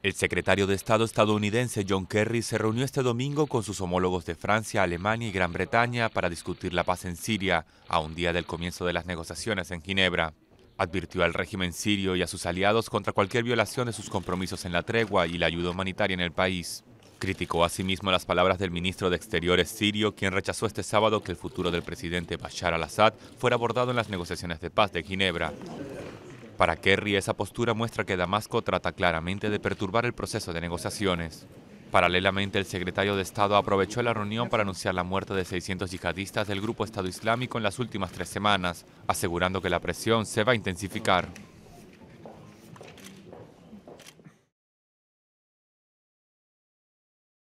El secretario de Estado estadounidense John Kerry se reunió este domingo con sus homólogos de Francia, Alemania y Gran Bretaña para discutir la paz en Siria, a un día del comienzo de las negociaciones en Ginebra. Advirtió al régimen sirio y a sus aliados contra cualquier violación de sus compromisos en la tregua y la ayuda humanitaria en el país. Criticó asimismo las palabras del ministro de Exteriores sirio, quien rechazó este sábado que el futuro del presidente Bashar al-Assad fuera abordado en las negociaciones de paz de Ginebra. Para Kerry, esa postura muestra que Damasco trata claramente de perturbar el proceso de negociaciones. Paralelamente, el secretario de Estado aprovechó la reunión para anunciar la muerte de 600 yihadistas del grupo Estado Islámico en las últimas tres semanas, asegurando que la presión se va a intensificar.